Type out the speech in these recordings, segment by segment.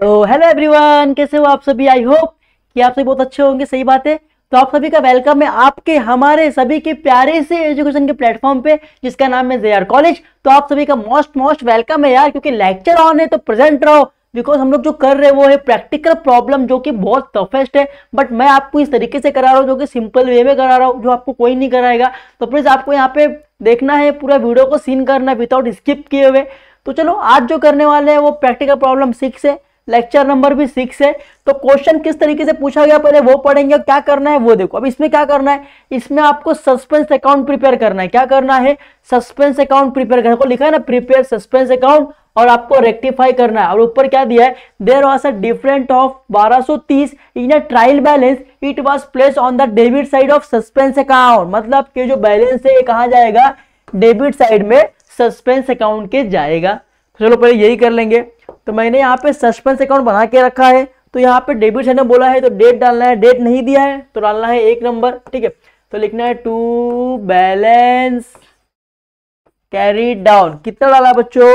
तो hello everyone कैसे हो आप सभी आई होप कि आप सभी बहुत अच्छे होंगे सही बात है तो आप सभी का वेलकम है आपके हमारे सभी के प्यारे से एजुकेशन के प्लेटफॉर्म पे जिसका नाम है जेआर कॉलेज तो आप सभी का मोस्ट मोस्ट वेलकम है यार क्योंकि लेक्चर ऑन है तो प्रेजेंट रहो बिकॉज हम लोग जो कर रहे हैं वो है प्रैक्टिकल प्रॉब्लम जो कि बहुत टफेस्ट है बट मैं आपको इस तरीके से करा रहा हूँ जो कि सिंपल वे में करा रहा हूँ जो आपको कोई नहीं कराएगा तो प्लीज़ आपको यहाँ पे देखना है पूरा वीडियो को सीन करना विदाउट स्किप किए हुए तो चलो आज जो करने वाले हैं वो प्रैक्टिकल प्रॉब्लम सिक्स है लेक्चर नंबर भी सिक्स है तो क्वेश्चन किस तरीके से पूछा गया पहले वो पढ़ेंगे क्या करना है वो देखो अब इसमें क्या करना है इसमें आपको सस्पेंस अकाउंट प्रिपेयर करना है क्या करना है सस्पेंस अकाउंट प्रिपेयर करना लिखा है ना प्रिपेयर सस्पेंस अकाउंट और आपको रेक्टिफाई करना है और ऊपर क्या दिया है there was a difference of 1230 in a trial balance it was placed on the debit side of suspense account मतलब के जो बैलेंस है ये कहा जाएगा डेबिट साइड में सस्पेंस अकाउंट के जाएगा तो चलो पहले यही कर लेंगे तो मैंने यहाँ पे सस्पेंस अकाउंट बना के रखा है तो यहाँ पे डेबिट है ना बोला है तो डेट डालना है डेट नहीं दिया है तो डालना है एक नंबर ठीक है तो लिखना है टू बैलेंस कैरी डाउन कितना डाला बच्चों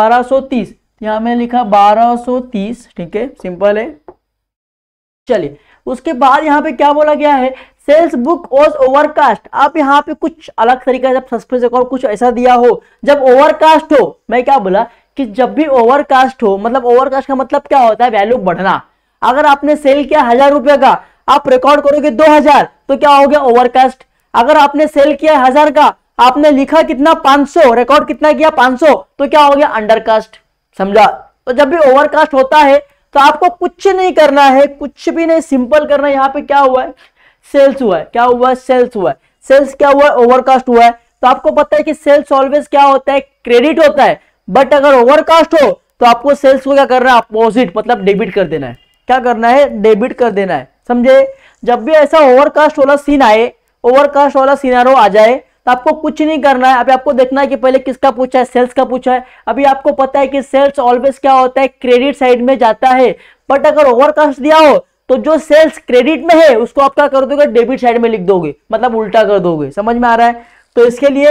1230 यहाँ मैंने लिखा 1230 ठीक है सिंपल है चलिए उसके बाद यहाँ पे क्या बोला गया है सेल्स बुक वॉज ओवरकास्ट आप यहाँ पे कुछ अलग तरीका जब सस्पेंस अकाउंट कुछ ऐसा दिया हो जब ओवरकास्ट हो मैं क्या बोला कि जब भी ओवरकास्ट हो मतलब ओवरकास्ट का मतलब क्या होता है वैल्यू बढ़ना अगर आपने सेल किया हजार रुपए का आप रिकॉर्ड करोगे दो हजार तो क्या हो गया ओवरकास्ट अगर आपने सेल किया हजार का आपने लिखा कितना 500 रिकॉर्ड कितना किया 500 तो क्या हो गया अंडरकास्ट समझा तो जब भी ओवरकास्ट होता है तो आपको कुछ नहीं करना है कुछ भी नहीं सिंपल करना यहाँ पे क्या हुआ है सेल्स हुआ है क्या हुआ है सेल्स हुआ है सेल्स क्या हुआ है ओवरकास्ट हुआ है तो आपको पता है कि सेल्स ऑलवेज क्या होता है क्रेडिट होता है बट अगर ओवरकास्ट हो तो आपको सेल्स को क्या करना है अपोजिट मतलब डेबिट कर देना है क्या करना है डेबिट कर देना है समझे जब भी ऐसा ओवरकास्ट वाला सीन आए ओवरकास्ट वाला सीनारो आ जाए तो आपको कुछ नहीं करना है अभी आपको देखना है कि पहले किसका पूछा है सेल्स का पूछा है अभी आपको पता है कि सेल्स ऑलवेज क्या होता है क्रेडिट साइड में जाता है बट अगर ओवरकास्ट दिया हो तो जो सेल्स क्रेडिट में है उसको आप क्या कर दोगे डेबिट साइड में लिख दोगे मतलब उल्टा कर दोगे समझ में आ रहा है तो इसके लिए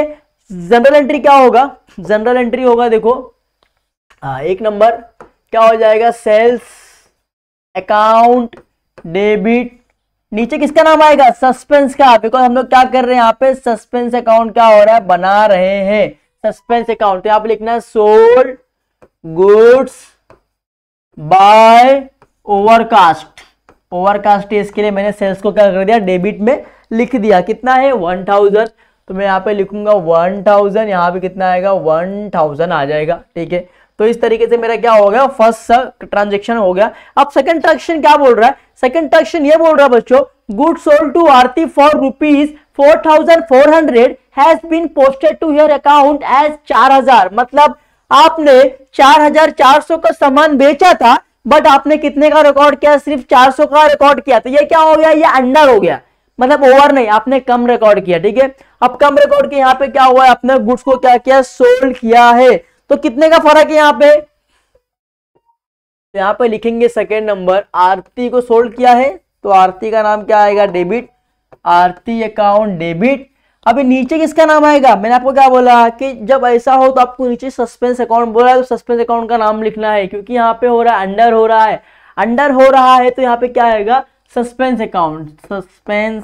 जनरल एंट्री क्या होगा जनरल एंट्री होगा देखो आ, हाँ, एक नंबर क्या हो जाएगा सेल्स अकाउंट डेबिट नीचे किसका नाम आएगा सस्पेंस का बिकॉज हम लोग क्या कर रहे हैं यहाँ पे सस्पेंस अकाउंट क्या हो रहा है बना रहे हैं सस्पेंस अकाउंट तो यहाँ पे लिखना है sold goods by overcast overcast इसके लिए मैंने सेल्स को क्या कर दिया डेबिट में लिख दिया कितना है वन थाउजेंड तो मैं यहाँ पे लिखूंगा वन थाउजेंड यहाँ पे कितना आएगा वन थाउजेंड आ जाएगा ठीक है तो इस तरीके से मेरा क्या हो गया फर्स्ट ट्रांजेक्शन हो गया अब सेकंड ट्रांजेक्शन क्या बोल रहा है सेकंड ट्रांजेक्शन ये बोल रहा है बच्चों goods sold to Aarti for rupees four thousand four hundred has been posted to your account as चार हजार मतलब आपने चार हजार चार सौ का सामान बेचा था बट आपने कितने का रिकॉर्ड किया सिर्फ चार सौ का रिकॉर्ड किया तो ये क्या हो गया ये अंडर हो गया मतलब ओवर नहीं आपने कम रिकॉर्ड किया ठीक है अब कम रिकॉर्ड के यहाँ पे क्या हुआ है अपने गुड्स को क्या किया सोल्ड किया है तो कितने का फर्क है यहाँ पे यहाँ पे लिखेंगे सेकेंड नंबर आरती को सोल्ड किया है तो आरती का नाम क्या आएगा डेबिट आरती अकाउंट डेबिट अभी नीचे किसका नाम आएगा मैंने आपको क्या बोला कि जब ऐसा हो तो आपको नीचे सस्पेंस अकाउंट बोला है तो सस्पेंस अकाउंट का नाम लिखना है क्योंकि यहाँ पे हो रहा है अंडर हो रहा है अंडर हो रहा है तो यहाँ पे क्या आएगा सस्पेंस अकाउंट सस्पेंस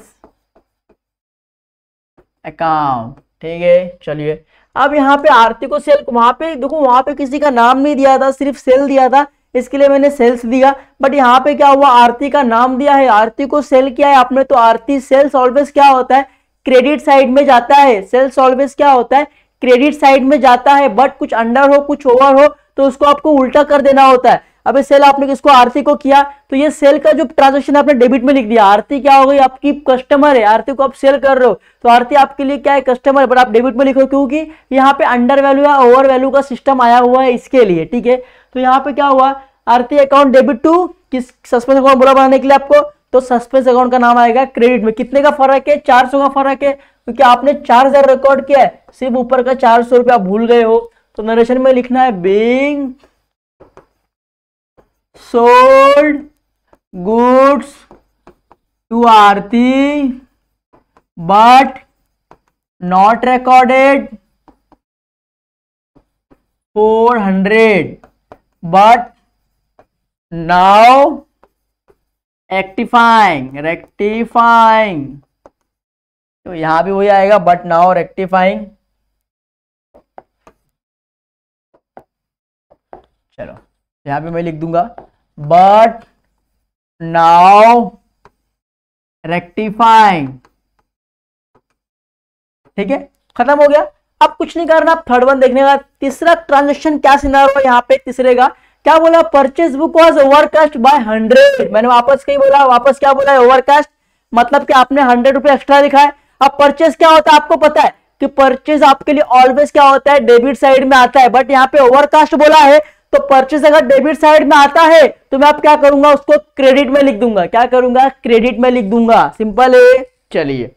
अकाउंट ठीक है चलिए अब यहाँ पे आरती को सेल वहां पे देखो वहां पे किसी का नाम नहीं दिया था सिर्फ सेल दिया था इसके लिए मैंने सेल्स दिया बट यहाँ पे क्या हुआ आरती का नाम दिया है आरती को सेल किया है आपने तो आरती सेल्स ऑलवेज क्या होता है क्रेडिट साइड में जाता है सेल्स ऑलवेज क्या होता है क्रेडिट साइड में जाता है बट कुछ अंडर हो कुछ ओवर हो तो उसको आपको उल्टा कर देना होता है अब सेल आपने किसको आरती को किया तो ये सेल का जो ट्रांजेक्शन आपने डेबिट में लिख दिया आरती क्या हो गई आपकी कस्टमर है आरती को आप सेल कर रहे हो तो आरती आपके लिए क्या है कस्टमर है बट आप डेबिट में लिखो क्योंकि यहाँ पे अंडर वैल्यू या ओवर वैल्यू का सिस्टम आया हुआ है इसके लिए ठीक है तो यहाँ पे क्या हुआ आरती अकाउंट डेबिट टू किस सस्पेंस अकाउंट बुरा बनाने के लिए आपको तो सस्पेंस अकाउंट का नाम आएगा क्रेडिट में कितने का फर्क है चार का फर्क है क्योंकि आपने चार हजार रिकॉर्ड किया है सिर्फ ऊपर का चार सौ रुपया भूल गए हो तो नरेशन में लिखना है being sold goods to Aarti but not recorded 400 but now rectifying rectifying तो यहां भी वही आएगा बट नाउ रेक्टिफाइंग चलो तो यहां पे मैं लिख दूंगा बट नाउ रेक्टिफाइंग ठीक है खत्म हो गया अब कुछ नहीं करना आप थर्ड वन देखने का तीसरा ट्रांजेक्शन क्या हुआ यहाँ पे तीसरे का क्या बोला purchase book was overcast by hundred मैंने वापस कहीं बोला वापस क्या बोला ओवरकास्ट मतलब कि आपने हंड्रेड रुपए एक्स्ट्रा लिखा है अब परचेज क्या होता है आपको पता है कि परचेज आपके लिए ऑलवेज क्या होता है डेबिट साइड में आता है बट यहाँ पे ओवरकास्ट बोला है तो परचेस अगर डेबिट साइड में आता है तो मैं अब क्या करूंगा उसको क्रेडिट में लिख दूंगा क्या करूंगा क्रेडिट में लिख दूंगा सिंपल है चलिए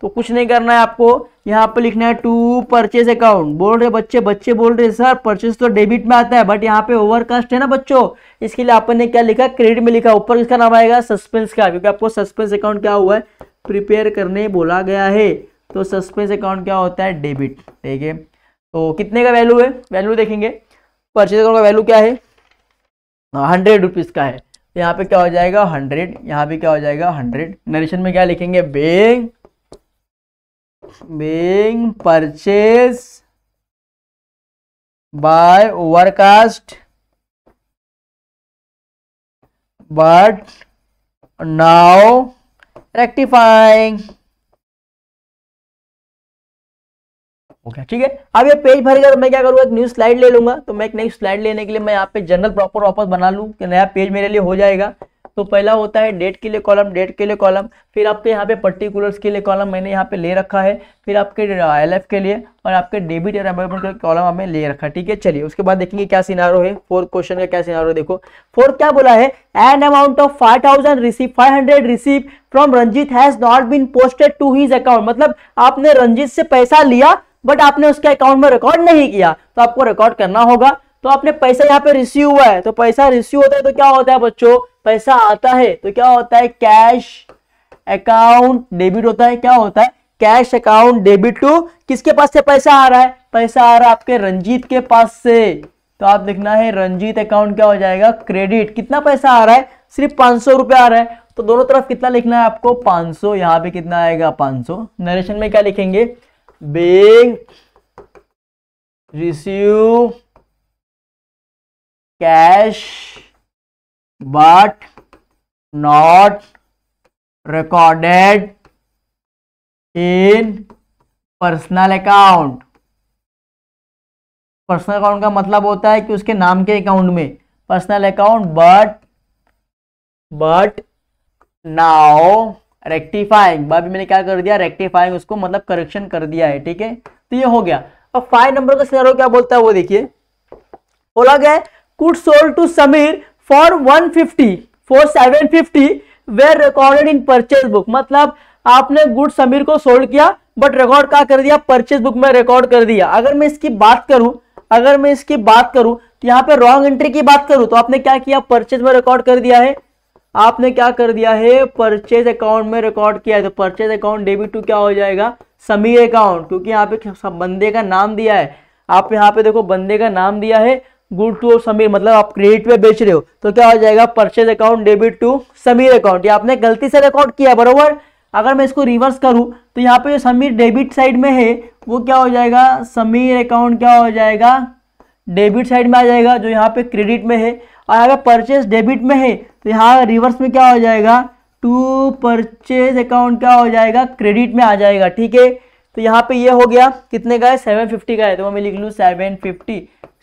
तो कुछ नहीं करना है आपको यहाँ पर लिखना है टू परचेज अकाउंट बोल रहे बच्चे बच्चे बोल रहे सर परचेज तो डेबिट में आता है बट यहाँ पे ओवरकास्ट है ना बच्चों इसके लिए आपने क्या लिखा क्रेडिट में लिखा ऊपर इसका नाम आएगा सस्पेंस का क्योंकि आपको सस्पेंस अकाउंट क्या हुआ है प्रिपेयर करने बोला गया है तो सस्पेंस अकाउंट क्या होता है डेबिट ठीक है तो कितने का वैल्यू है वैल्यू देखेंगे परचेज अकाउंट का वैल्यू क्या है हंड्रेड हाँ, रुपीज़ का है यहाँ पे क्या हो जाएगा हंड्रेड यहाँ पे क्या हो जाएगा हंड्रेड नरेशन में क्या लिखेंगे being being purchase by overcast but now rectifying okay ठीक है अब ये पेज भरेगा तो मैं क्या करूँगा एक न्यू स्लाइड ले लूंगा तो मैं एक नई स्लाइड लेने के लिए मैं यहाँ पे जनरल प्रॉपर वापस बना लूँ कि नया पेज मेरे लिए हो जाएगा तो पहला होता है डेट के लिए कॉलम डेट के लिए कॉलम फिर आपके यहाँ पे पर्टिकुलर्स के लिए कॉलम मैंने यहाँ पे ले रखा है फिर आपके एल uh, के लिए और आपके डेबिट या एम्प्लॉयमेंट के कॉलम हमें ले रखा है ठीक है चलिए उसके बाद देखेंगे क्या सिनारो है फोर्थ क्वेश्चन का क्या सिनारो है देखो फोर्थ क्या बोला है an amount of five thousand received five hundred received from Ranjit has not been posted to his account मतलब आपने रंजित से पैसा लिया बट आपने उसके अकाउंट में रिकॉर्ड नहीं किया तो आपको रिकॉर्ड करना होगा तो आपने पैसा यहाँ पे रिसीव हुआ है तो पैसा रिसीव होता है तो क्या होता है बच्चों पैसा आता है तो क्या होता है कैश अकाउंट डेबिट होता है क्या होता है कैश अकाउंट डेबिट टू किसके पास से पैसा आ रहा है पैसा आ रहा है आपके रंजीत के पास से तो आप लिखना है रंजीत अकाउंट क्या हो जाएगा क्रेडिट कितना पैसा आ रहा है सिर्फ पांच सौ रुपया आ रहा है तो दोनों तरफ कितना लिखना है आपको 500 यहाँ पे कितना आएगा 500 नरेशन में क्या लिखेंगे being receive cash but not recorded in personal account personal account का मतलब होता है कि उसके नाम के अकाउंट में personal account but but now rectifying बाबी मैंने क्या कर दिया रेक्टिफाइंग उसको मतलब करेक्शन कर दिया है ठीक है तो ये हो गया अब फाइव नंबर का सिनेरियो क्या बोलता है वो देखिए बोला गया goods sold to Sameer for one fifty for seven fifty were recorded in purchase book मतलब आपने गुड समीर को सोल्ड किया बट रिकॉर्ड क्या कर दिया परचेज बुक में रिकॉर्ड कर दिया अगर मैं इसकी बात करूं अगर मैं इसकी बात करूं तो यहाँ पे रॉन्ग एंट्री की बात करूं तो आपने क्या किया परचेज में रिकॉर्ड कर दिया है आपने क्या कर दिया है परचेज अकाउंट में रिकॉर्ड किया है तो परचेज अकाउंट डेबिट टू क्या हो जाएगा समीर अकाउंट क्योंकि यहाँ पे बंदे का नाम दिया है आप यहाँ पे देखो बंदे का नाम दिया है गुड टू समीर मतलब आप क्रेडिट पे बेच रहे हो तो क्या हो जाएगा purchase account debit to Sameer account ये आपने गलती से रिकॉर्ड किया बरोबर अगर मैं इसको रिवर्स करूँ तो यहाँ पे जो समीर डेबिट साइड में है वो क्या हो जाएगा समीर अकाउंट क्या हो जाएगा डेबिट साइड में आ जाएगा जो यहाँ पे क्रेडिट में है और अगर परचेज डेबिट में है तो यहाँ रिवर्स में क्या हो जाएगा टू परचेज अकाउंट क्या हो जाएगा क्रेडिट में आ जाएगा ठीक है तो यहाँ पे ये हो गया कितने का है सेवन फिफ्टी का है तो मैं लिख लूँ सेवन फिफ्टी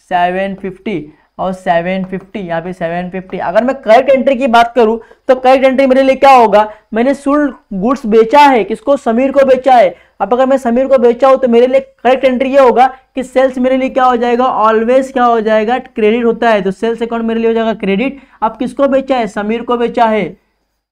सेवन फिफ्टी और सेवन फिफ्टी यहाँ पे सेवन फिफ्टी अगर मैं करेक्ट एंट्री की बात करूँ तो करेक्ट एंट्री मेरे लिए क्या होगा मैंने सुल गुड्स बेचा है किसको समीर को बेचा है अब अगर मैं समीर को बेचा हूँ तो मेरे लिए करेक्ट एंट्री ये होगा कि सेल्स मेरे लिए क्या हो जाएगा ऑलवेज क्या हो जाएगा क्रेडिट होता है तो सेल्स अकाउंट मेरे लिए हो जाएगा क्रेडिट अब किसको बेचा है समीर को बेचा है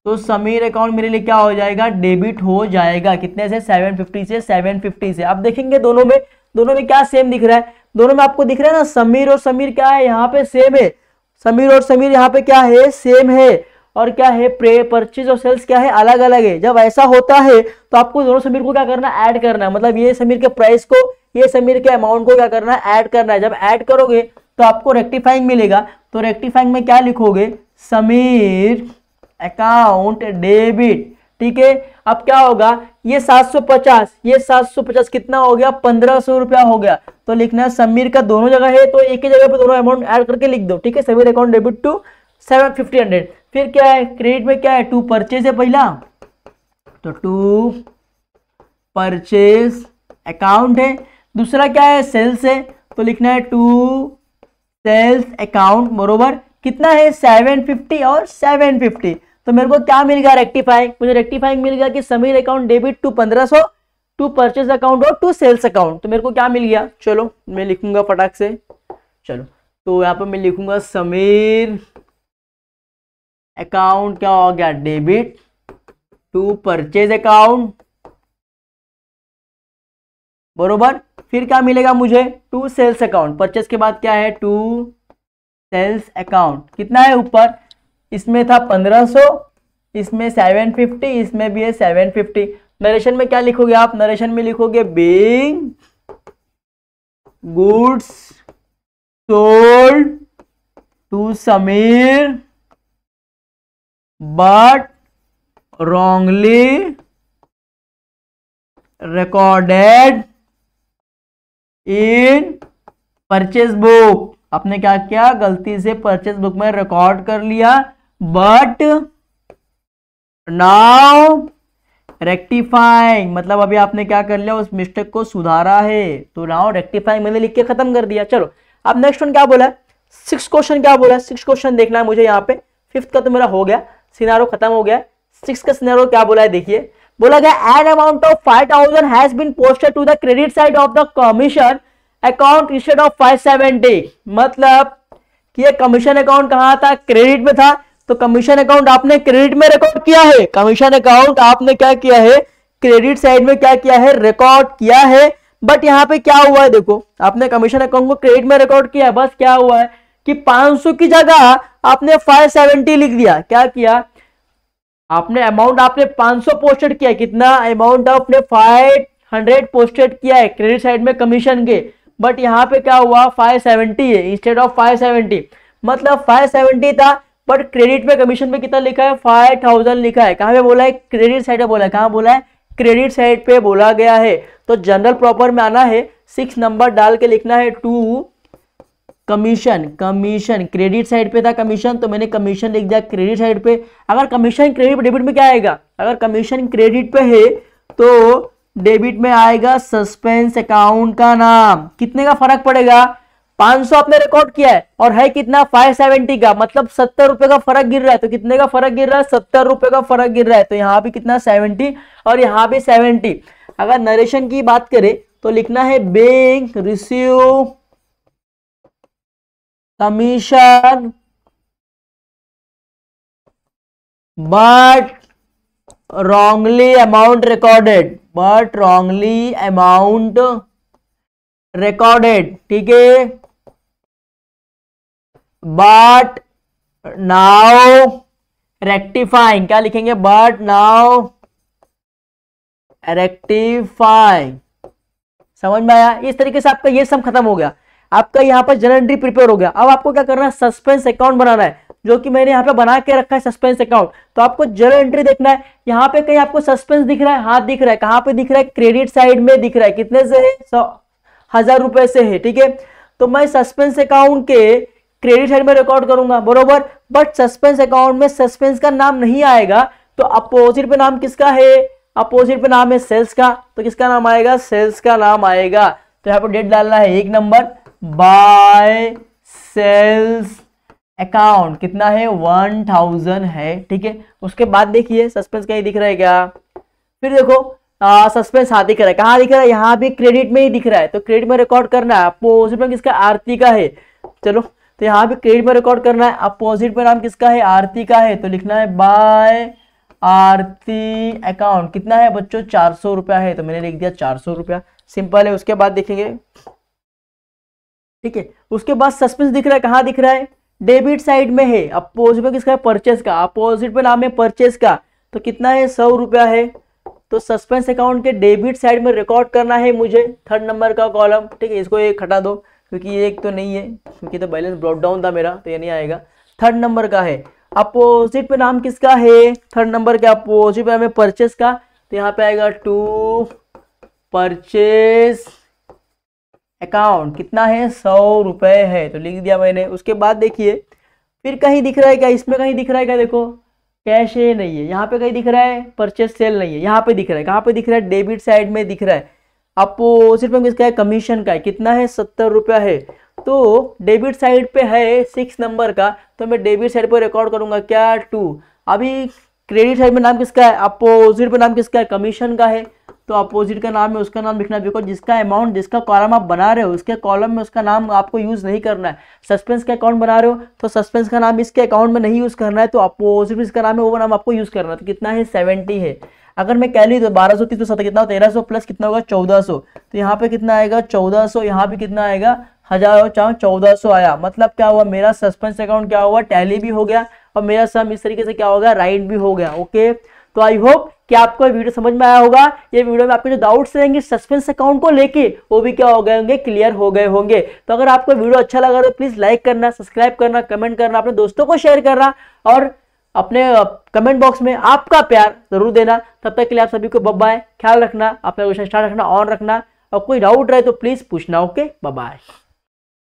तो समीर अकाउंट मेरे लिए क्या हो जाएगा डेबिट हो जाएगा कितने से 750 से 750 से अब देखेंगे दोनों में दोनों में क्या सेम दिख रहा है दोनों में आपको दिख रहा है ना समीर और समीर क्या है यहाँ पे सेम है समीर और समीर यहाँ पे क्या है सेम है और क्या है प्रे परचेज और सेल्स क्या है अलग अलग है जब ऐसा होता है तो आपको दोनों समीर को क्या करना ऐड करना है मतलब ये समीर के प्राइस को ये समीर के अमाउंट को क्या करना है ऐड करना है जब ऐड करोगे तो आपको रेक्टिफाइंग मिलेगा तो रेक्टिफाइंग में क्या लिखोगे समीर अकाउंट डेबिट ठीक है अब क्या होगा ये 750 ये 750 कितना हो गया पंद्रह सौ रुपया हो गया तो लिखना है समीर का दोनों जगह है तो एक ही जगह पे दोनों अमाउंट ऐड करके लिख दो ठीक है Sameer account debit to seven fifty hundred फिर क्या है क्रेडिट में क्या है टू परचेज है पहला तो टू परचेज अकाउंट है दूसरा क्या है सेल्स है तो लिखना है टू सेल्स अकाउंट बरोबर कितना है सेवन फिफ्टी और सेवन फिफ्टी तो मेरे को क्या मिल गया रेक्टिफाइंग मुझे रेक्टिफाइंग मिल गया कि समीर अकाउंट डेबिट टू पंद्रह सौ टू परचेज अकाउंट और टू सेल्स अकाउंट तो मेरे को क्या मिल गया चलो मैं लिखूंगा फटाक से चलो तो यहाँ पर मैं लिखूंगा समीर अकाउंट क्या हो गया डेबिट टू परचेज अकाउंट बरोबर फिर क्या मिलेगा मुझे टू सेल्स अकाउंट परचेज के बाद क्या है टू सेल्स अकाउंट कितना है ऊपर इसमें था पंद्रह सो इसमें सेवन फिफ्टी इसमें भी है सेवन फिफ्टी नरेशन में क्या लिखोगे आप नरेशन में लिखोगे being goods sold to Sameer but wrongly recorded in purchase book आपने क्या किया गलती से परचेज बुक में रिकॉर्ड कर लिया बट नाउ रेक्टिफाइंग मतलब अभी आपने क्या कर लिया उस मिस्टेक को सुधारा है तो नाउ रेक्टिफाइंग मैंने लिख के खत्म कर दिया चलो अब नेक्स्ट वन क्या बोला है सिक्स क्वेश्चन क्या बोला है सिक्स क्वेश्चन देखना है मुझे यहाँ पे फिफ्थ का तो मेरा हो गया सिनारो खत्म हो गया सिक्स का सिनारो क्या बोला है देखिए बोला गया an amount of five thousand has been posted to the credit side of the commission account instead of five seven day मतलब कि ये कमीशन अकाउंट कहां था क्रेडिट में था तो कमीशन अकाउंट आपने क्रेडिट में रिकॉर्ड किया है कमीशन अकाउंट आपने क्या किया है क्रेडिट साइड में क्या किया है रिकॉर्ड किया है बट यहाँ पे क्या हुआ है देखो आपने कमीशन अकाउंट को क्रेडिट में रिकॉर्ड किया है बस क्या हुआ है कि 500 की जगह आपने 570 लिख दिया क्या किया आपने अमाउंट आपने 500 पोस्टेड किया कितना अमाउंट आपने 500 पोस्टेड किया है क्रेडिट साइड में कमीशन के बट यहाँ पे क्या हुआ 570 है इंस्टेड ऑफ 570 मतलब 570 था बट क्रेडिट में कमीशन में कितना लिखा है 5000 लिखा है कहाँ पे बोला है क्रेडिट साइड पे बोला है कहाँ बोला है क्रेडिट साइड पे बोला गया है तो जनरल प्रॉपर में आना है सिक्स नंबर डाल के लिखना है to commission commission credit side पे था कमीशन तो मैंने कमीशन लिख दिया क्रेडिट साइड पे अगर कमीशन क्रेडिट डेबिट में क्या आएगा अगर कमीशन क्रेडिट पे है तो डेबिट में आएगा सस्पेंस अकाउंट का नाम कितने का फर्क पड़ेगा 500 आपने रिकॉर्ड किया है और है कितना 570 का मतलब सत्तर रुपए का फर्क गिर रहा है तो कितने का फर्क गिर रहा है सत्तर रुपए का फर्क गिर रहा है तो यहाँ भी कितना 70 और यहाँ भी 70 अगर नरेशन की बात करें तो लिखना है bank receive commission but wrongly amount recorded but wrongly amount recorded ठीक है but now rectifying क्या लिखेंगे but now rectifying समझ में आया इस तरीके से आपका ये सब खत्म हो गया आपका यहाँ पर जनरल एंट्री प्रिपेयर हो गया अब आपको क्या करना है सस्पेंस अकाउंट बनाना है जो कि मैंने यहाँ पे बना के रखा है सस्पेंस अकाउंट तो आपको जनरल एंट्री देखना है यहाँ पे कहीं आपको सस्पेंस दिख रहा है हाथ दिख रहा है कहाँ पे दिख रहा है क्रेडिट साइड में दिख रहा है कितने से है सौ हजार रुपए से है ठीक है तो मैं सस्पेंस अकाउंट के क्रेडिट साइड में रिकॉर्ड करूंगा बरोबर बट सस्पेंस अकाउंट में सस्पेंस का नाम नहीं आएगा तो अपोजिट पे नाम किसका है अपोजिट पे नाम है सेल्स का तो किसका नाम आएगा सेल्स का नाम आएगा तो यहाँ पर डेट डालना है एक नंबर बाय सेल्स अकाउंट कितना है वन थाउजेंड है ठीक है उसके बाद देखिए सस्पेंस कहीं दिख रहा है क्या फिर देखो आ, सस्पेंस हाँ दिख रहा है कहाँ दिख रहा है यहाँ भी क्रेडिट में ही दिख रहा है तो क्रेडिट में रिकॉर्ड करना है अपोजिट में किसका आरती का है चलो तो यहाँ भी क्रेडिट में रिकॉर्ड करना है अपोजिट में नाम किसका है आरती का है तो लिखना है बाय आरती अकाउंट कितना है बच्चों चार सौ रुपया है तो मैंने लिख दिया चार सौ रुपया सिंपल है उसके बाद देखेंगे ठीक है उसके बाद सस्पेंस दिख रहा है कहाँ दिख रहा है डेबिट साइड में है अपोजिट में किसका है परचेस का अपोजिट में नाम है परचेस का तो कितना है सौ रुपया है तो सस्पेंस अकाउंट के डेबिट साइड में रिकॉर्ड करना है मुझे थर्ड नंबर का कॉलम ठीक है इसको एक हटा दो क्योंकि ये एक तो नहीं है क्योंकि तो बैलेंस ब्रॉड डाउन था मेरा तो ये नहीं आएगा थर्ड नंबर का है अपोजिट पे नाम किसका है थर्ड नंबर के अपोजिट पे हमें परचेस का तो यहाँ पे आएगा टू परचेस अकाउंट कितना है सौ रुपये है तो लिख दिया मैंने उसके बाद देखिए फिर कहीं दिख रहा है क्या इसमें कहीं दिख रहा है क्या देखो कैश है नहीं है यहाँ पे कहीं दिख रहा है परचेस सेल नहीं है यहाँ पे दिख रहा है कहाँ पे दिख रहा है डेबिट साइड में दिख रहा है आपको सिर्फ हम इसका है कमीशन का है कितना है सत्तर रुपया है तो डेबिट साइड पे है सिक्स नंबर का तो मैं डेबिट साइड पर रिकॉर्ड करूंगा क्या टू अभी क्रेडिट साइड में नाम किसका है आपको जीरो पे नाम किसका है कमीशन का है तो अपोजिट का नाम है उसका नाम लिखना बिकॉज जिसका अमाउंट जिसका कॉलम आप बना रहे हो उसके कॉलम में उसका नाम आपको यूज़ नहीं करना है सस्पेंस का अकाउंट बना रहे हो तो सस्पेंस का नाम इसके अकाउंट में नहीं यूज़ करना है तो अपोजिट इसका नाम है वो नाम आपको यूज़ करना है तो कितना है सेवेंटी है अगर मैं कह ली तो बारह सौ तीस सौ कितना तेरह सौ प्लस कितना होगा चौदह सौ तो यहाँ पे कितना आएगा चौदह सौ यहाँ पे कितना आएगा हजार और चार चौदह सौ आया मतलब क्या हुआ मेरा सस्पेंस अकाउंट क्या हुआ टैली भी हो गया और मेरा सम इस तरीके से क्या होगा राइट भी हो गया ओके तो आई होप क्या आपको ये वीडियो समझ में आया होगा ये वीडियो में आपके जो डाउट्स रहेंगे सस्पेंस अकाउंट को लेके वो भी क्या हो गए होंगे क्लियर हो गए होंगे तो अगर आपको वीडियो अच्छा लगा तो प्लीज़ लाइक करना सब्सक्राइब करना कमेंट करना अपने दोस्तों को शेयर करना और अपने कमेंट बॉक्स में आपका प्यार जरूर देना तब तक के लिए आप सभी को बबाए ख्याल रखना अपना क्वेश्चन स्टार्ट रखना ऑन रखना और कोई डाउट रहे तो प्लीज़ पूछना ओके बब्बा